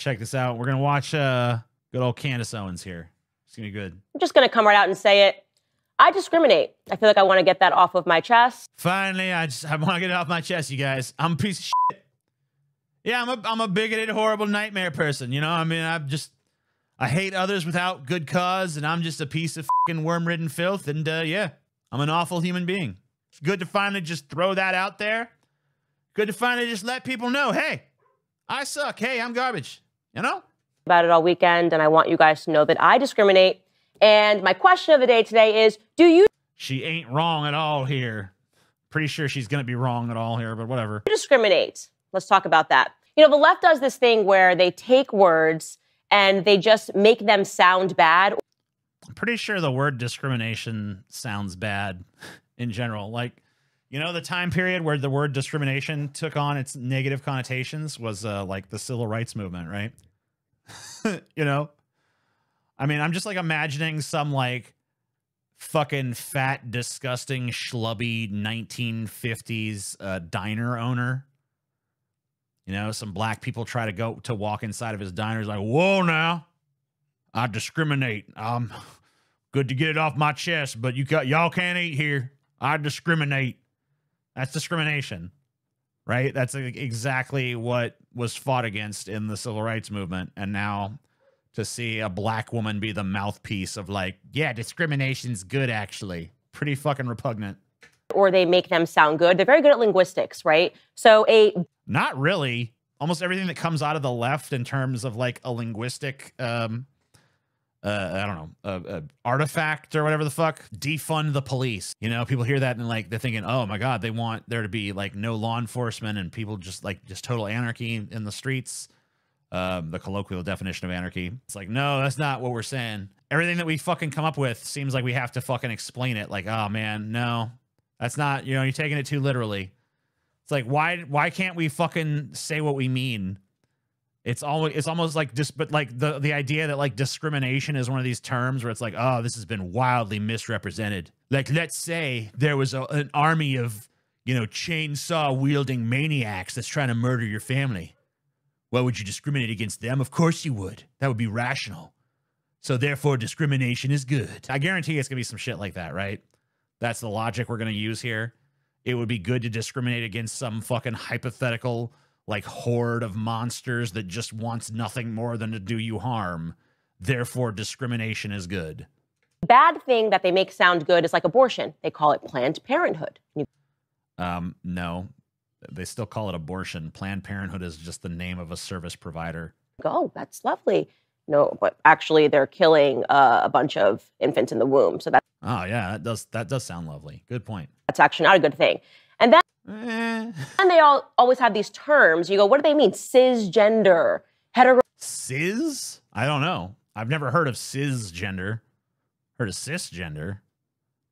check this out. We're gonna watch uh, good old Candace Owens here. It's gonna be good. I'm just gonna come right out and say it. I discriminate. I feel like I want to get that off of my chest. Finally, I just I want to get it off my chest, you guys. I'm a piece of shit. Yeah, I'm a I'm a bigoted, horrible nightmare person. You know, I mean, I just I hate others without good cause, and I'm just a piece of fucking worm-ridden filth. And uh, yeah, I'm an awful human being. It's good to finally just throw that out there. Good to finally just let people know, hey, I suck. Hey, I'm garbage. You know? About it all weekend, and I want you guys to know that I discriminate. And my question of the day today is Do you. She ain't wrong at all here. Pretty sure she's going to be wrong at all here, but whatever. Discriminate. Let's talk about that. You know, the left does this thing where they take words and they just make them sound bad. I'm pretty sure the word discrimination sounds bad in general. Like, you know, the time period where the word discrimination took on its negative connotations was uh, like the civil rights movement, right? you know, I mean, I'm just like imagining some like fucking fat, disgusting, schlubby 1950s uh, diner owner. You know, some black people try to go to walk inside of his diner. He's like, whoa, now I discriminate. I'm good to get it off my chest, but you got, y'all can't eat here. I discriminate. That's discrimination, right? That's exactly what was fought against in the civil rights movement. And now to see a black woman be the mouthpiece of, like, yeah, discrimination's good, actually. Pretty fucking repugnant. Or they make them sound good. They're very good at linguistics, right? So a. Not really. Almost everything that comes out of the left in terms of like a linguistic um, uh, I don't know, a, a, artifact or whatever the fuck, defund the police. You know, people hear that and like they're thinking, oh my god, they want there to be like no law enforcement and people just like just total anarchy in the streets. Um, the colloquial definition of anarchy. It's like, no, that's not what we're saying. Everything that we fucking come up with seems like we have to fucking explain it. Like, oh man, no, that's not. You know, you're taking it too literally. It's like, why, why can't we fucking say what we mean? It's always it's almost like just but like the the idea that like discrimination is one of these terms where it's like oh this has been wildly misrepresented. Like let's say there was a, an army of you know chainsaw wielding maniacs that's trying to murder your family. Well, would you discriminate against them? Of course you would. That would be rational. So therefore, discrimination is good. I guarantee it's gonna be some shit like that, right? That's the logic we're gonna use here. It would be good to discriminate against some fucking hypothetical like horde of monsters that just wants nothing more than to do you harm. Therefore, discrimination is good. Bad thing that they make sound good is like abortion. They call it Planned Parenthood. Um, no, they still call it abortion. Planned Parenthood is just the name of a service provider. Oh, that's lovely. No, but actually, they're killing uh, a bunch of infants in the womb. So that. Oh yeah, that does that does sound lovely. Good point. That's actually not a good thing, and that. Eh. And they all always have these terms. You go, what do they mean? Cisgender, hetero. Cis? I don't know. I've never heard of cisgender. Heard of cisgender.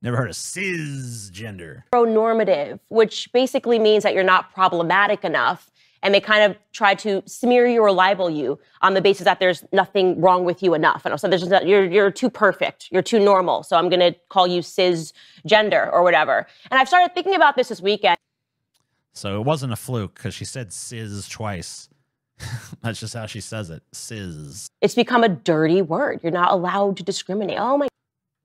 Never heard of cisgender. Normative, which basically means that you're not problematic enough. And they kind of try to smear you or libel you on the basis that there's nothing wrong with you enough. And also, there's not, you're, you're too perfect, you're too normal. So I'm going to call you cisgender or whatever. And I've started thinking about this this weekend. So it wasn't a fluke because she said sizz twice. That's just how she says it. Sizz. It's become a dirty word. You're not allowed to discriminate. Oh my.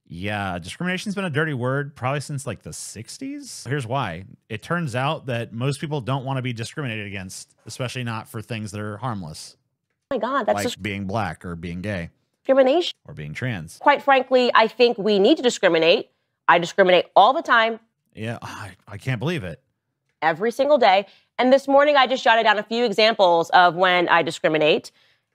Yeah, discrimination's been a dirty word probably since like the 60s. Here's why. It turns out that most people don't want to be discriminated against, especially not for things that are harmless. Oh my God, that's like just being black or being gay. Discrimination. Or being trans. Quite frankly, I think we need to discriminate. I discriminate all the time. Yeah, I, I can't believe it every single day. And this morning, I just jotted down a few examples of when I discriminate.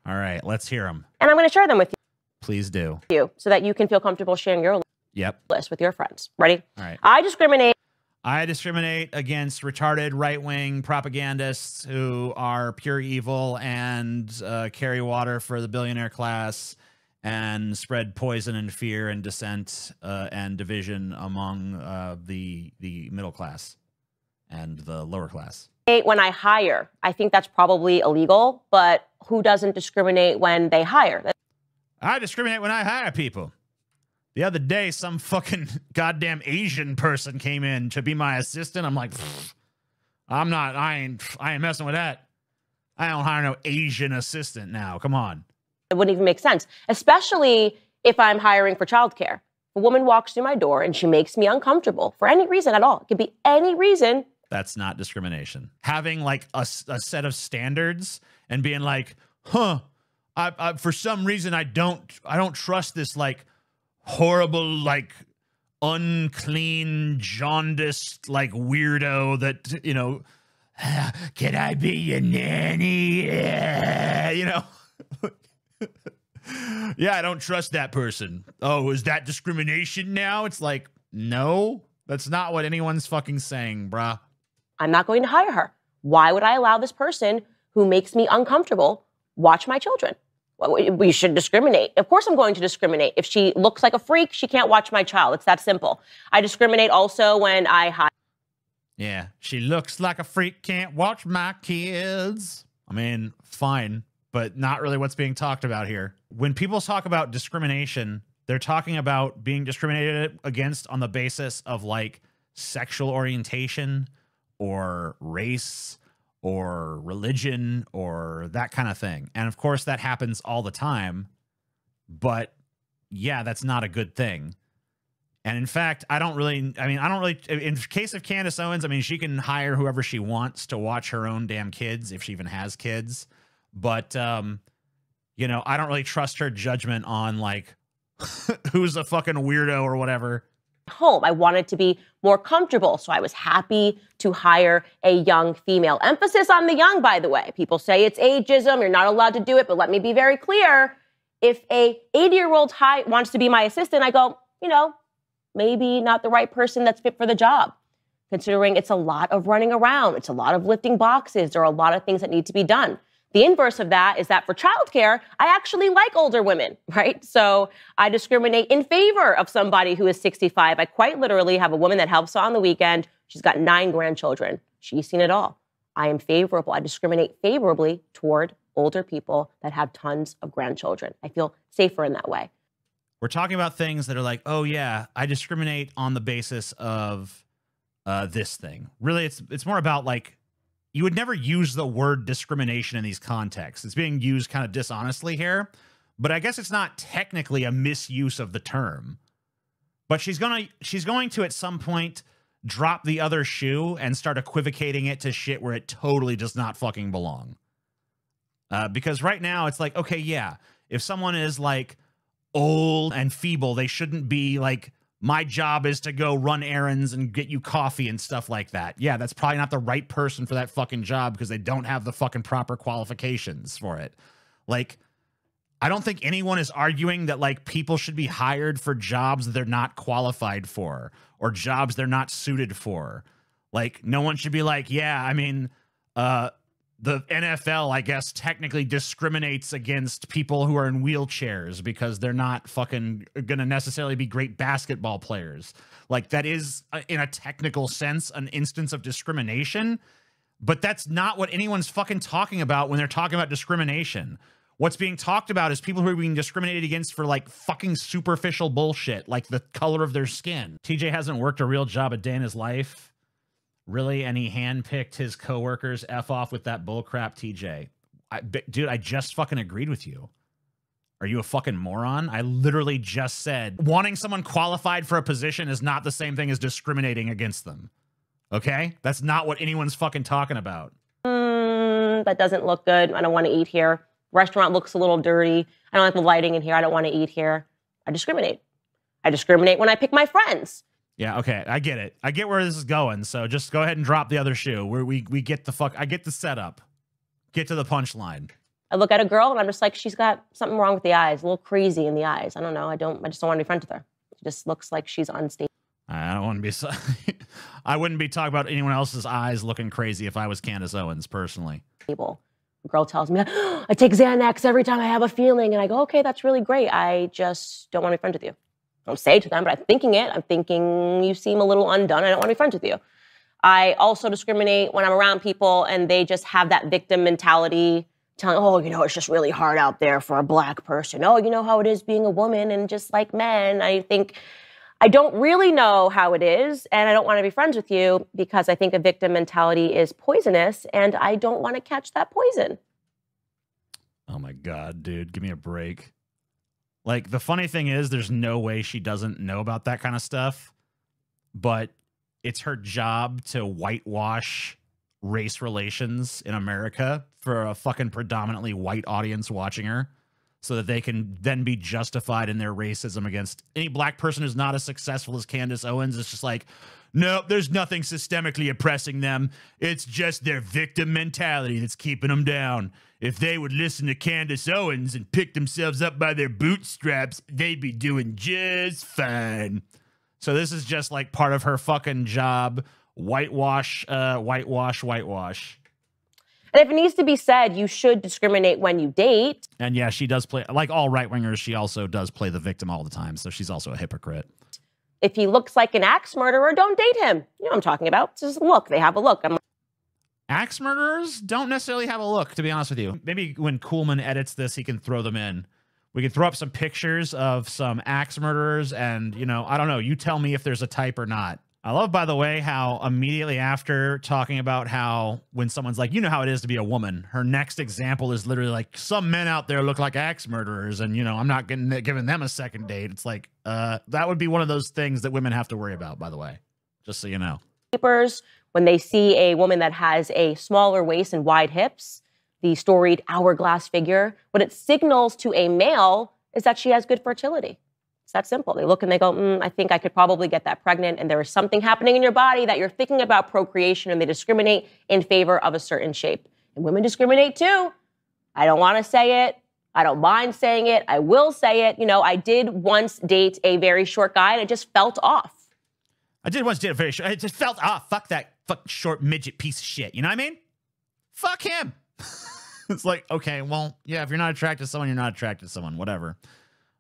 All right, let's hear them. And I'm going to share them with you. Please do. You so that you can feel comfortable sharing your yep. list with your friends. Ready? All right. I discriminate. I discriminate against retarded right wing propagandists who are pure evil and uh, carry water for the billionaire class and spread poison and fear and dissent uh, and division among uh, the the middle class and the lower class? When I hire, I think that's probably illegal, but who doesn't discriminate when they hire? That's I discriminate when I hire people. The other day, some fucking goddamn Asian person came in to be my assistant. I'm like, I'm not, I ain't, I ain't messing with that. I don't hire no Asian assistant now. Come on. It wouldn't even make sense, especially if I'm hiring for childcare. A woman walks through my door and she makes me uncomfortable for any reason at all. It could be any reason that's not discrimination. Having like a, a set of standards and being like, huh, I, I, for some reason I don't I don't trust this like horrible like unclean jaundiced like weirdo that you know can I be your nanny yeah. you know yeah I don't trust that person oh is that discrimination now it's like no that's not what anyone's fucking saying bruh I'm not going to hire her. Why would I allow this person who makes me uncomfortable watch my children? we should discriminate. Of course, I'm going to discriminate. If she looks like a freak, she can't watch my child. It's that simple. I discriminate also when I hire. Yeah, she looks like a freak, can't watch my kids. I mean, fine, but not really what's being talked about here. When people talk about discrimination, they're talking about being discriminated against on the basis of like sexual orientation, or race or religion or that kind of thing. And of course, that happens all the time. But yeah, that's not a good thing. And in fact, I don't really, I mean, I don't really, in case of Candace Owens, I mean, she can hire whoever she wants to watch her own damn kids if she even has kids. But, um, you know, I don't really trust her judgment on like who's a fucking weirdo or whatever home. I wanted to be more comfortable. So I was happy to hire a young female. Emphasis on the young, by the way. People say it's ageism, you're not allowed to do it, but let me be very clear. If a 80-year-old high wants to be my assistant, I go, you know, maybe not the right person that's fit for the job. Considering it's a lot of running around, it's a lot of lifting boxes, there are a lot of things that need to be done. The inverse of that is that for childcare, I actually like older women, right? So I discriminate in favor of somebody who is 65. I quite literally have a woman that helps on the weekend. She's got nine grandchildren. She's seen it all. I am favorable. I discriminate favorably toward older people that have tons of grandchildren. I feel safer in that way. We're talking about things that are like, oh yeah, I discriminate on the basis of uh, this thing. Really, it's it's more about like you would never use the word discrimination in these contexts. It's being used kind of dishonestly here, but I guess it's not technically a misuse of the term. But she's gonna she's going to at some point drop the other shoe and start equivocating it to shit where it totally does not fucking belong. Uh, because right now it's like, okay, yeah, if someone is like old and feeble, they shouldn't be like my job is to go run errands and get you coffee and stuff like that. Yeah, that's probably not the right person for that fucking job because they don't have the fucking proper qualifications for it. Like, I don't think anyone is arguing that like people should be hired for jobs that they're not qualified for or jobs they're not suited for. Like, no one should be like, yeah, I mean, uh, the NFL, I guess, technically discriminates against people who are in wheelchairs because they're not fucking going to necessarily be great basketball players. Like, that is, uh, in a technical sense, an instance of discrimination. But that's not what anyone's fucking talking about when they're talking about discrimination. What's being talked about is people who are being discriminated against for like fucking superficial bullshit, like the color of their skin. TJ hasn't worked a real job a day in his life. Really? And he handpicked his coworkers. F off with that bullcrap, TJ. dude, I just fucking agreed with you. Are you a fucking moron? I literally just said wanting someone qualified for a position is not the same thing as discriminating against them. Okay? That's not what anyone's fucking talking about. Mm, that doesn't look good. I don't want to eat here. Restaurant looks a little dirty. I don't like the lighting in here. I don't want to eat here. I discriminate. I discriminate when I pick my friends. Yeah, okay, I get it. I get where this is going. So just go ahead and drop the other shoe. Where we we get the fuck. I get the setup. Get to the punchline. I look at a girl and I'm just like, she's got something wrong with the eyes. A little crazy in the eyes. I don't know. I don't. I just don't want to be friends with her. She just looks like she's unstable. I don't want to be. So I wouldn't be talking about anyone else's eyes looking crazy if I was Candace Owens personally. Stable. girl tells me, I take Xanax every time I have a feeling, and I go, okay, that's really great. I just don't want to be friends with you don't say to them, but I'm thinking it. I'm thinking you seem a little undone. I don't want to be friends with you. I also discriminate when I'm around people and they just have that victim mentality telling, oh, you know, it's just really hard out there for a black person. Oh, you know how it is being a woman and just like men. I think I don't really know how it is and I don't want to be friends with you because I think a victim mentality is poisonous and I don't want to catch that poison. Oh my God, dude, give me a break. Like the funny thing is, there's no way she doesn't know about that kind of stuff, but it's her job to whitewash race relations in America for a fucking predominantly white audience watching her so that they can then be justified in their racism against any black person who's not as successful as Candace Owens. It's just like, no, there's nothing systemically oppressing them. It's just their victim mentality that's keeping them down. If they would listen to Candace Owens and pick themselves up by their bootstraps, they'd be doing just fine. So this is just like part of her fucking job. Whitewash, uh, whitewash, whitewash. And if it needs to be said, you should discriminate when you date. And yeah, she does play, like all right wingers, she also does play the victim all the time. So she's also a hypocrite. If he looks like an axe murderer, don't date him. You know what I'm talking about. Just look, they have a look. I'm like, Axe murderers don't necessarily have a look, to be honest with you. Maybe when Coolman edits this, he can throw them in. We can throw up some pictures of some axe murderers, and you know, I don't know. You tell me if there's a type or not. I love, by the way, how immediately after talking about how when someone's like, you know how it is to be a woman, her next example is literally like, some men out there look like axe murderers, and you know, I'm not getting giving them a second date. It's like, uh, that would be one of those things that women have to worry about, by the way, just so you know. Papers when they see a woman that has a smaller waist and wide hips, the storied hourglass figure, what it signals to a male is that she has good fertility. It's that simple. They look and they go, mm, I think I could probably get that pregnant. And there is something happening in your body that you're thinking about procreation, and they discriminate in favor of a certain shape. And women discriminate too. I don't want to say it. I don't mind saying it. I will say it. You know, I did once date a very short guy and it just felt off. I did once date a very short. It just felt off. Ah, fuck that fucking short midget piece of shit. You know what I mean? Fuck him. it's like, okay, well, yeah, if you're not attracted to someone, you're not attracted to someone, whatever.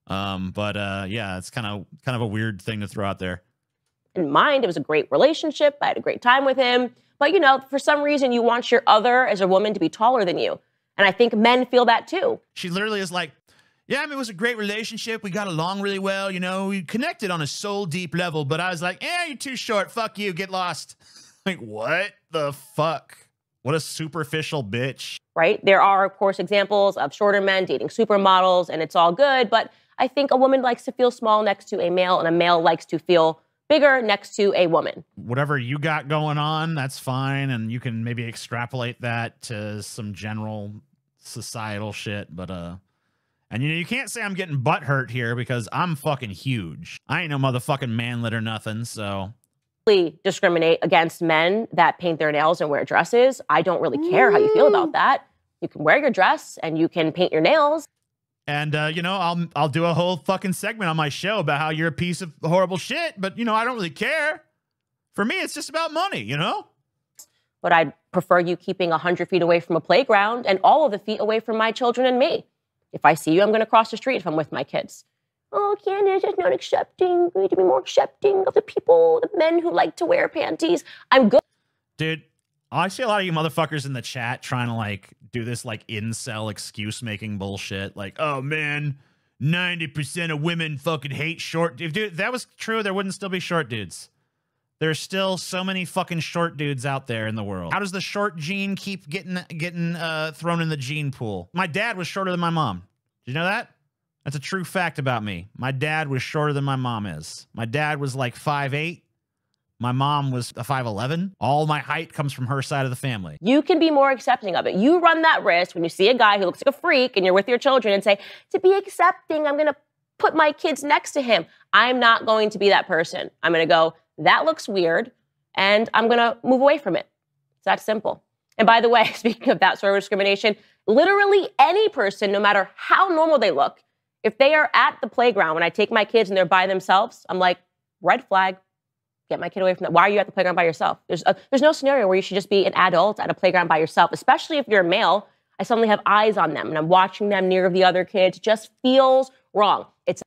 Um, but uh, yeah, it's kind of kind of a weird thing to throw out there. In mind, it was a great relationship. I had a great time with him. But you know, for some reason, you want your other as a woman to be taller than you, and I think men feel that too. She literally is like, yeah, I mean, it was a great relationship. We got along really well. You know, we connected on a soul deep level. But I was like, eh, you're too short. Fuck you. Get lost. Like, what the fuck? What a superficial bitch. Right? There are, of course, examples of shorter men dating supermodels, and it's all good. But I think a woman likes to feel small next to a male, and a male likes to feel bigger next to a woman. Whatever you got going on, that's fine. And you can maybe extrapolate that to some general societal shit. But, uh, and you know, you can't say I'm getting butt hurt here because I'm fucking huge. I ain't no motherfucking manlet or nothing. So discriminate against men that paint their nails and wear dresses. I don't really care how you feel about mm. that. You can wear your dress and you can paint your nails. And uh, you know, I'll I'll do a whole fucking segment on my show about how you're a piece of horrible shit, but you know, I don't really care. For me, it's just about money, you know? But I'd prefer you keeping 100 feet away from a playground and all of the feet away from my children and me. If I see you, I'm going to cross the street if I'm with my kids oh, Candace is not accepting. We need to be more accepting of the people, the men who like to wear panties. I'm good. Dude, I see a lot of you motherfuckers in the chat trying to like do this like incel excuse making bullshit. Like, oh man, 90% of women fucking hate short dudes. Dude, that was true, there wouldn't still be short dudes. There's still so many fucking short dudes out there in the world. How does the short gene keep getting getting uh, thrown in the gene pool? My dad was shorter than my mom. Did you know that? That's a true fact about me. My dad was shorter than my mom is. My dad was like five eight. My mom was a 5'11. All my height comes from her side of the family. You can be more accepting of it. You run that risk when you see a guy who looks like a freak and you're with your children and say, to be accepting, I'm going to put my kids next to him. I'm not going to be that person. I'm going to go, that looks weird, and I'm going to move away from it. It's that simple. And by the way, speaking of that sort of discrimination, literally any person, no matter how normal they look, if they are at the playground when I take my kids and they're by themselves, I'm like, red flag, get my kid away from that. Why are you at the playground by yourself? There's, a, there's no scenario where you should just be an adult at a playground by yourself, especially if you're a male. I suddenly have eyes on them and I'm watching them near the other kids. It just feels wrong. It's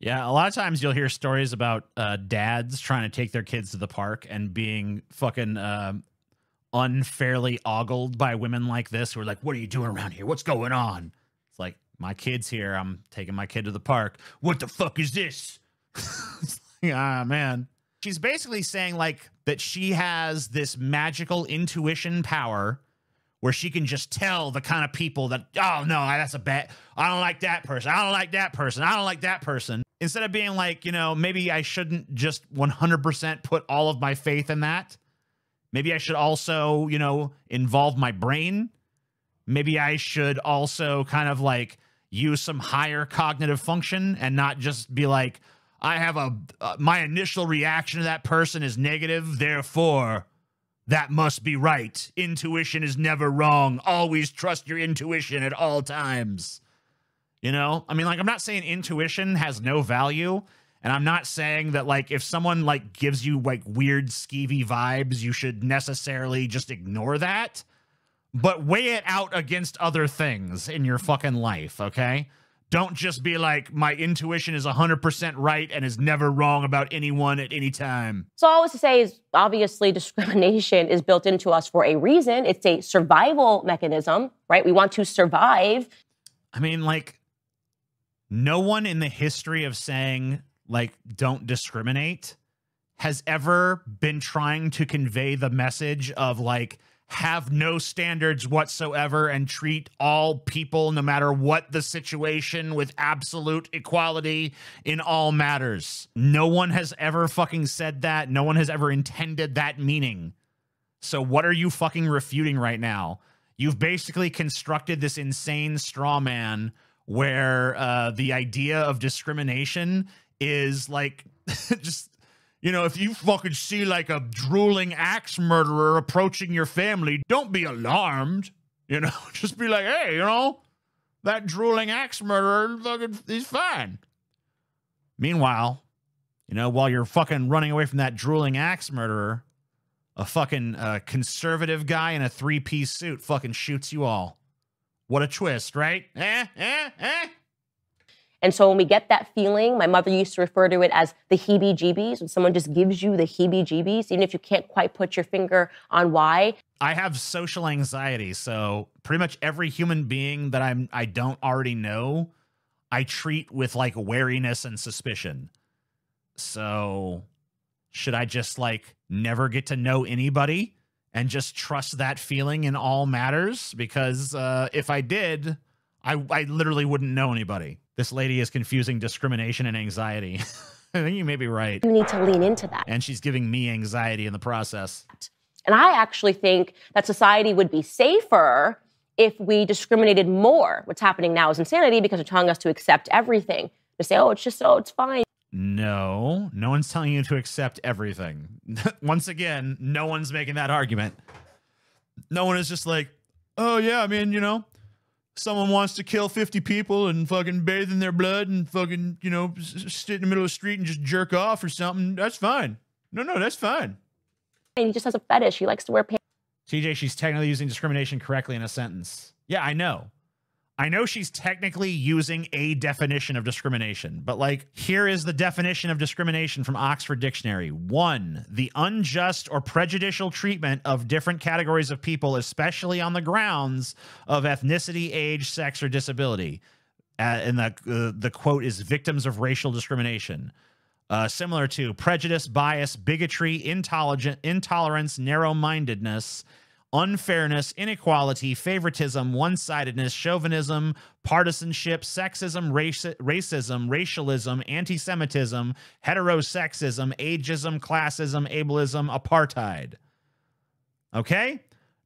yeah, a lot of times you'll hear stories about uh, dads trying to take their kids to the park and being fucking uh, unfairly ogled by women like this. Who are like, "What are you doing around here? What's going on?" my kid's here. I'm taking my kid to the park. What the fuck is this? like, ah, man. She's basically saying like that she has this magical intuition power where she can just tell the kind of people that, oh no, that's a bad, I don't like that person. I don't like that person. I don't like that person. Instead of being like, you know, maybe I shouldn't just 100% put all of my faith in that. Maybe I should also, you know, involve my brain. Maybe I should also kind of like use some higher cognitive function and not just be like, I have a, uh, my initial reaction to that person is negative, therefore that must be right. Intuition is never wrong. Always trust your intuition at all times. You know, I mean, like, I'm not saying intuition has no value. And I'm not saying that, like, if someone, like, gives you, like, weird skeevy vibes, you should necessarily just ignore that but weigh it out against other things in your fucking life, okay? Don't just be like, my intuition is 100% right and is never wrong about anyone at any time. So, all I was to say is obviously, discrimination is built into us for a reason. It's a survival mechanism, right? We want to survive. I mean, like, no one in the history of saying, like, don't discriminate has ever been trying to convey the message of, like, have no standards whatsoever and treat all people, no matter what the situation, with absolute equality in all matters. No one has ever fucking said that. No one has ever intended that meaning. So, what are you fucking refuting right now? You've basically constructed this insane straw man where uh, the idea of discrimination is like just you know, if you fucking see like a drooling axe murderer approaching your family, don't be alarmed. You know, just be like, hey, you know, that drooling axe murderer, fucking, he's fine. Meanwhile, you know, while you're fucking running away from that drooling axe murderer, a fucking uh, conservative guy in a three piece suit fucking shoots you all. What a twist, right? Eh, eh, eh? And so when we get that feeling, my mother used to refer to it as the heebie jeebies, when someone just gives you the heebie jeebies, even if you can't quite put your finger on why. I have social anxiety. So pretty much every human being that I'm I don't already know, I treat with like wariness and suspicion. So should I just like never get to know anybody and just trust that feeling in all matters? Because uh, if I did, I, I literally wouldn't know anybody. This lady is confusing discrimination and anxiety. I think you may be right. You need to lean into that. And she's giving me anxiety in the process. And I actually think that society would be safer if we discriminated more. What's happening now is insanity because they're telling us to accept everything. To say, oh, it's just, oh, it's fine. No, no one's telling you to accept everything. Once again, no one's making that argument. No one is just like, oh, yeah, I mean, you know, someone wants to kill 50 people and fucking bathe in their blood and fucking, you know, sit in the middle of the street and just jerk off or something, that's fine. No, no, that's fine. And He just has a fetish. He likes to wear pants. TJ, she's technically using discrimination correctly in a sentence. Yeah, I know. I know she's technically using a definition of discrimination, but like here is the definition of discrimination from Oxford Dictionary. One, the unjust or prejudicial treatment of different categories of people, especially on the grounds of ethnicity, age, sex, or disability. Uh, and the, uh, the quote is victims of racial discrimination. Uh, similar to prejudice, bias, bigotry, intolerance, narrow mindedness, unfairness, inequality, favoritism, one sidedness, chauvinism, partisanship, sexism, raci racism, racialism, anti Semitism, heterosexism, ageism, classism, ableism, apartheid. Okay?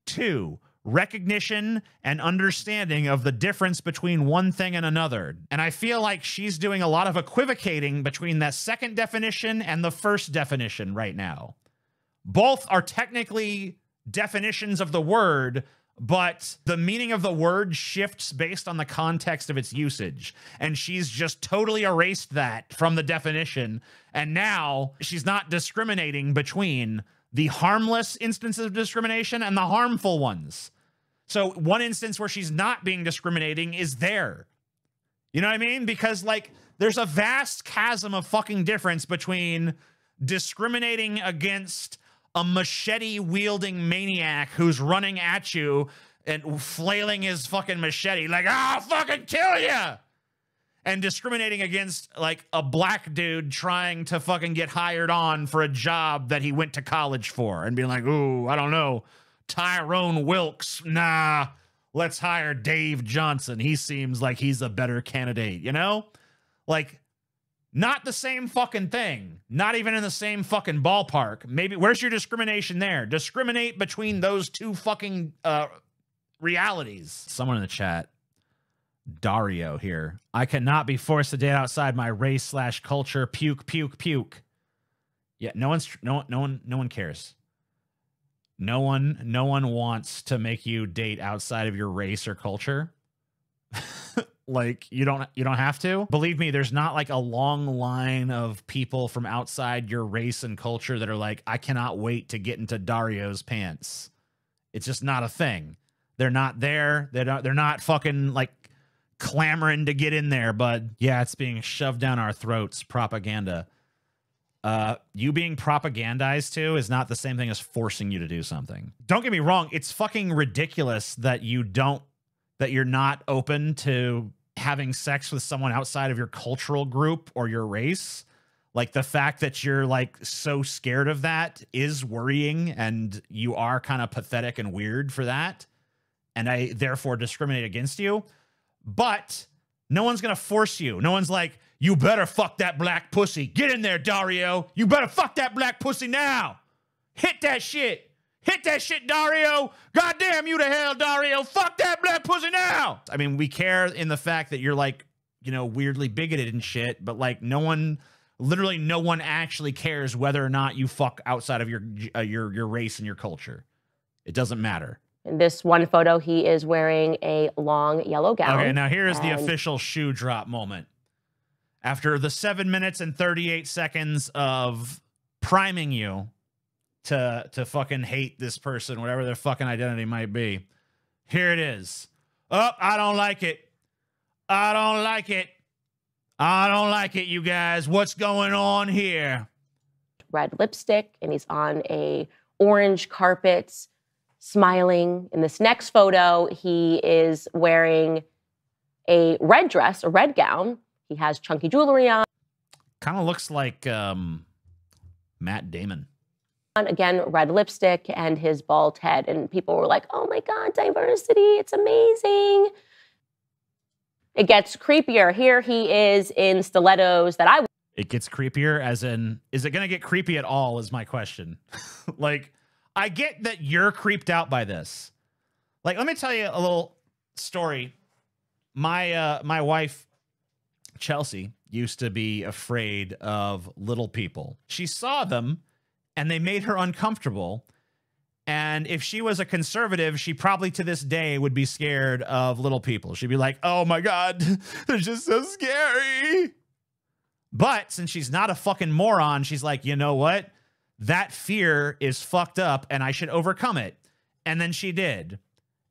Two, recognition and understanding of the difference between one thing and another. And I feel like she's doing a lot of equivocating between that second definition and the first definition right now. Both are technically definitions of the word, but the meaning of the word shifts based on the context of its usage. And she's just totally erased that from the definition. And now she's not discriminating between the harmless instances of discrimination and the harmful ones. So, one instance where she's not being discriminating is there. You know what I mean? Because, like, there's a vast chasm of fucking difference between discriminating against a machete wielding maniac who's running at you and flailing his fucking machete like I'll fucking kill you and discriminating against like a black dude trying to fucking get hired on for a job that he went to college for and being like, ooh, I don't know, Tyrone Wilkes, nah, let's hire Dave Johnson. He seems like he's a better candidate, you know? Like not the same fucking thing. Not even in the same fucking ballpark. Maybe where's your discrimination there? Discriminate between those two fucking uh, realities. Someone in the chat, Dario here. I cannot be forced to date outside my race slash culture. Puke, puke, puke. Yeah, no one's no no one no one cares. No one no one wants to make you date outside of your race or culture. like you don't you don't have to believe me there's not like a long line of people from outside your race and culture that are like i cannot wait to get into dario's pants it's just not a thing they're not there they're not they're not fucking like clamoring to get in there But yeah it's being shoved down our throats propaganda uh, you being propagandized to is not the same thing as forcing you to do something. Don't get me wrong, it's fucking ridiculous that you don't that you're not open to having sex with someone outside of your cultural group or your race like the fact that you're like so scared of that is worrying and you are kind of pathetic and weird for that and i therefore discriminate against you but no one's gonna force you no one's like you better fuck that black pussy get in there dario you better fuck that black pussy now hit that shit Hit that shit, Dario. Goddamn you to hell, Dario. Fuck that black pussy now. I mean, we care in the fact that you're like, you know, weirdly bigoted and shit, but like no one literally no one actually cares whether or not you fuck outside of your uh, your your race and your culture. It doesn't matter. In this one photo, he is wearing a long yellow gown. Okay, now here is and... the official shoe drop moment. After the seven minutes and 38 seconds of priming you to to fucking hate this person, whatever their fucking identity might be. Here it is. Oh, I don't like it. I don't like it. I don't like it, you guys. What's going on here? Red lipstick, and he's on a orange carpet, smiling. In this next photo, he is wearing a red dress, a red gown. He has chunky jewelry on. Kind of looks like um, Matt Damon again red lipstick and his bald head and people were like oh my god diversity it's amazing it gets creepier here he is in stilettos that i it gets creepier as in is it going to get creepy at all is my question like i get that you're creeped out by this like let me tell you a little story my uh my wife chelsea used to be afraid of little people she saw them and they made her uncomfortable. And if she was a conservative, she probably to this day would be scared of little people. She'd be like, oh my God, they're just so scary. But since she's not a fucking moron, she's like, you know what? That fear is fucked up and I should overcome it. And then she did.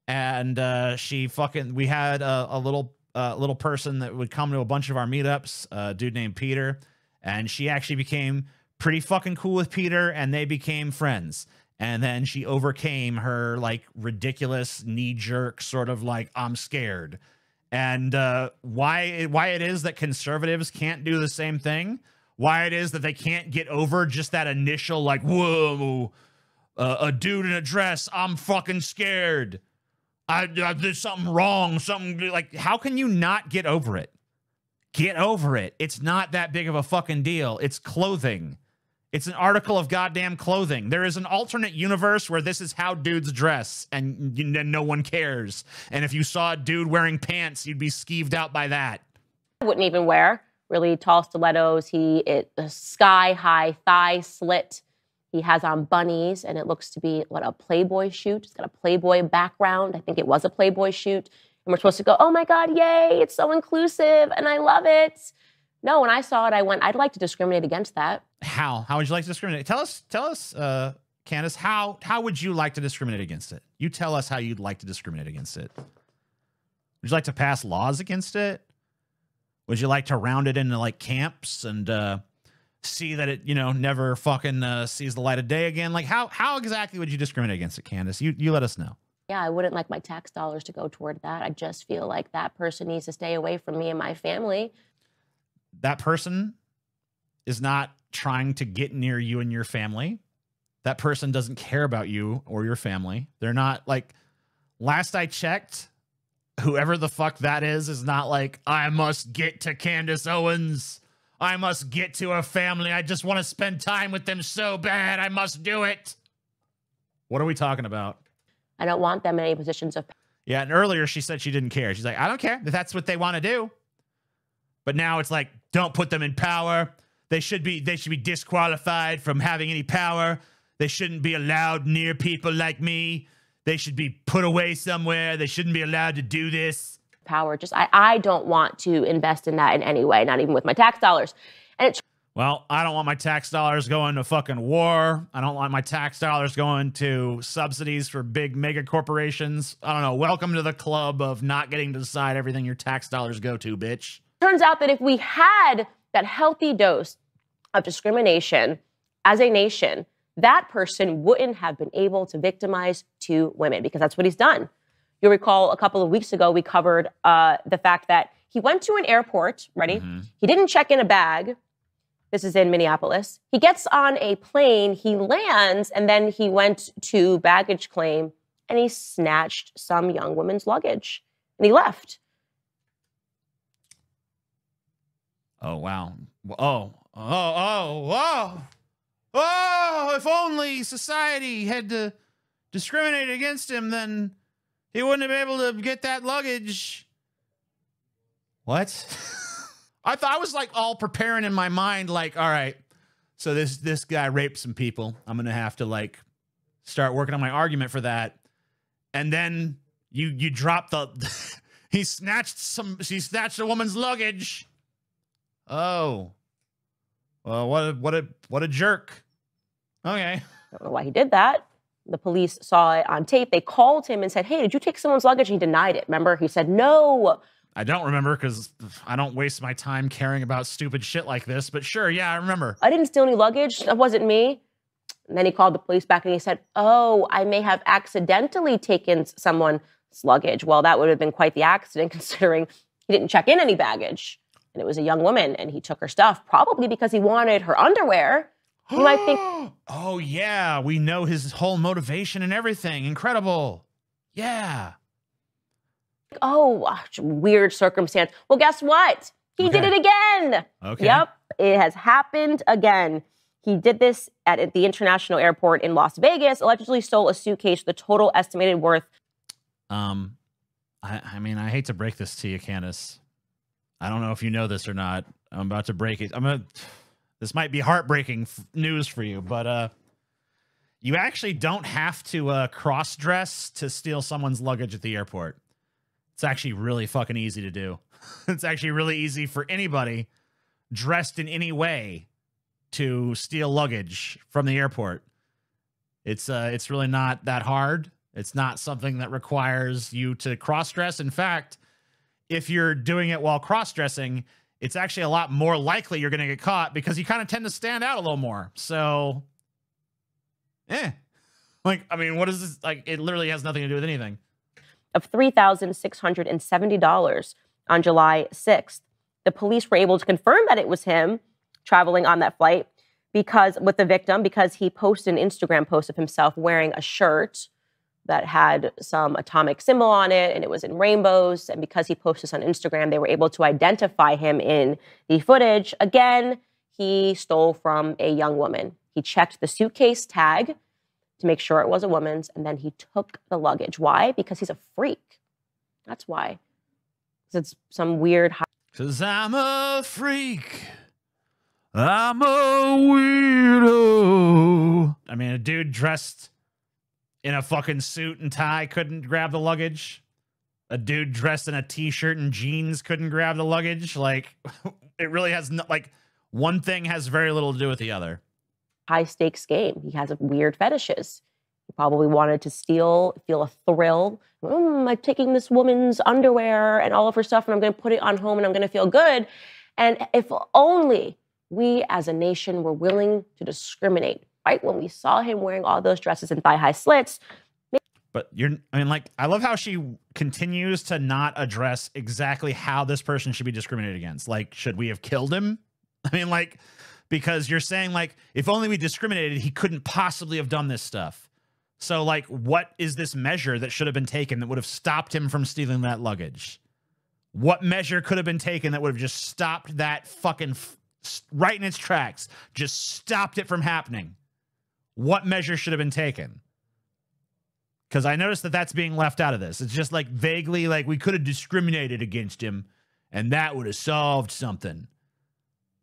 And uh, she fucking, we had a, a little uh, little person that would come to a bunch of our meetups, a uh, dude named Peter. And she actually became pretty fucking cool with Peter and they became friends. And then she overcame her like ridiculous knee jerk sort of like I'm scared. And uh, why why it is that conservatives can't do the same thing? Why it is that they can't get over just that initial like whoa, uh, a dude in a dress, I'm fucking scared. I, I there's something wrong, something like how can you not get over it? Get over it. It's not that big of a fucking deal. It's clothing. It's an article of goddamn clothing. There is an alternate universe where this is how dudes dress and, and no one cares. And if you saw a dude wearing pants, you'd be skeeved out by that. I wouldn't even wear really tall stilettos. He it sky high thigh slit. He has on bunnies, and it looks to be what a Playboy shoot. It's got a Playboy background. I think it was a Playboy shoot, and we're supposed to go, oh my god, yay! It's so inclusive, and I love it. No, when I saw it, I went, I'd like to discriminate against that. How? How would you like to discriminate? Tell us, tell us, uh, Candace, how how would you like to discriminate against it? You tell us how you'd like to discriminate against it. Would you like to pass laws against it? Would you like to round it into like camps and uh, see that it, you know, never fucking uh, sees the light of day again? Like how how exactly would you discriminate against it, Candace? You you let us know. Yeah, I wouldn't like my tax dollars to go toward that. I just feel like that person needs to stay away from me and my family that person is not trying to get near you and your family. That person doesn't care about you or your family. They're not like, last I checked, whoever the fuck that is is not like, I must get to Candace Owens. I must get to her family. I just want to spend time with them so bad. I must do it. What are we talking about? I don't want them in any positions of. Yeah, and earlier she said she didn't care. She's like, I don't care. If that's what they want to do, but now it's like, don't put them in power. They should be they should be disqualified from having any power. They shouldn't be allowed near people like me. They should be put away somewhere. They shouldn't be allowed to do this. Power. Just I, I don't want to invest in that in any way, not even with my tax dollars. And it's well, I don't want my tax dollars going to fucking war. I don't want my tax dollars going to subsidies for big mega corporations. I don't know. Welcome to the club of not getting to decide everything your tax dollars go to, bitch. Turns out that if we had that healthy dose of discrimination as a nation, that person wouldn't have been able to victimize two women because that's what he's done. You'll recall a couple of weeks ago, we covered uh, the fact that he went to an airport, ready? Mm-hmm. He didn't check in a bag. This is in Minneapolis. He gets on a plane, he lands, and then he went to baggage claim and he snatched some young woman's luggage and he left. Oh wow. Oh. Oh, oh, oh. Oh, if only society had to uh, discriminate against him, then he wouldn't have been able to get that luggage. What? I thought I was like all preparing in my mind, like, all right, so this this guy raped some people. I'm gonna have to like start working on my argument for that. And then you you drop the he snatched some she snatched a woman's luggage. Oh. Well, what a, what a what a jerk. Okay. why he did that. The police saw it on tape. They called him and said, "Hey, did you take someone's luggage?" he denied it. Remember, he said, "No." I don't remember because I don't waste my time caring about stupid shit like this. But sure, yeah, I remember. I didn't steal any luggage. That wasn't me. And then he called the police back and he said, "Oh, I may have accidentally taken someone's luggage." Well, that would have been quite the accident, considering he didn't check in any baggage and it was a young woman, and he took her stuff probably because he wanted her underwear. You might think, oh yeah, we know his whole motivation and everything. Incredible, yeah. Oh, weird circumstance. Well, guess what? He okay. did it again. Okay. Yep, it has happened again. He did this at, the international airport in Las Vegas. Allegedly stole a suitcase. The total estimated worth. Um, I, I mean, I hate to break this to you, Candace, I don't know if you know this or not. I'm about to break it. I'm gonna. This might be heartbreaking f- news for you, but uh, you actually don't have to uh, cross dress to steal someone's luggage at the airport. It's actually really fucking easy to do. it's actually really easy for anybody dressed in any way to steal luggage from the airport. It's uh, it's really not that hard. It's not something that requires you to cross dress. In fact, if you're doing it while cross dressing, it's actually a lot more likely you're going to get caught because you kind of tend to stand out a little more. So, eh. Like, I mean, what is this? Like, it literally has nothing to do with anything. Of $3,670 on July 6th, the police were able to confirm that it was him traveling on that flight because with the victim because he posted an Instagram post of himself wearing a shirt that had some atomic symbol on it and it was in rainbows. And because he posted this on Instagram, they were able to identify him in the footage. Again, he stole from a young woman. He checked the suitcase tag to make sure it was a woman's and then he took the luggage. Why? Because he's a freak. That's why. Because it's some weird. Because I'm a freak. I'm a weirdo. I mean, a dude dressed in a fucking suit and tie couldn't grab the luggage. A dude dressed in a t-shirt and jeans couldn't grab the luggage. Like it really has no, like one thing has very little to do with the other. High stakes game. He has weird fetishes. He probably wanted to steal, feel a thrill. Mm, I'm taking this woman's underwear and all of her stuff, and I'm going to put it on home, and I'm going to feel good. And if only we as a nation were willing to discriminate right when we saw him wearing all those dresses and thigh high slits. But you're, I mean, like, I love how she continues to not address exactly how this person should be discriminated against. Like, should we have killed him? I mean, like, because you're saying, like, if only we discriminated, he couldn't possibly have done this stuff. So, like, what is this measure that should have been taken that would have stopped him from stealing that luggage? What measure could have been taken that would have just stopped that fucking right in its tracks, just stopped it from happening? what measure should have been taken? Because I noticed that that's being left out of this. It's just like vaguely like we could have discriminated against him and that would have solved something.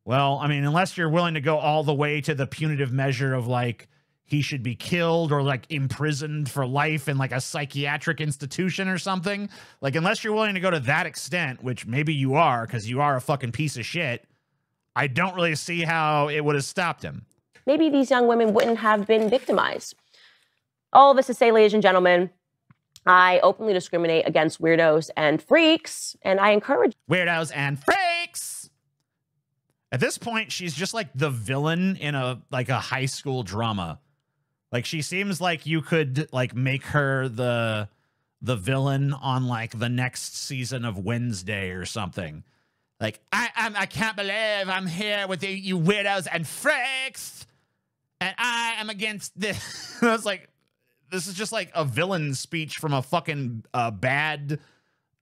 Well, I mean, unless you're willing to go all the way to the punitive measure of like he should be killed or like imprisoned for life in like a psychiatric institution or something, like unless you're willing to go to that extent, which maybe you are because you are a fucking piece of shit, I don't really see how it would have stopped him maybe these young women wouldn't have been victimized. All this to say, ladies and gentlemen, I openly discriminate against weirdos and freaks, and I encourage weirdos and freaks. At this point, she's just like the villain in a like a high school drama. Like she seems like you could like make her the the villain on like the next season of Wednesday or something. Like I I'm, I can't believe I'm here with you, you weirdos and freaks and I am against this. I was like, this is just like a villain speech from a fucking uh, bad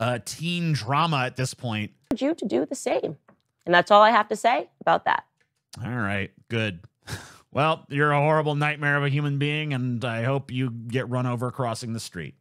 uh, teen drama at this point. You to do the same. And that's all I have to say about that. All right, good. Well, you're a horrible nightmare of a human being, and I hope you get run over crossing the street.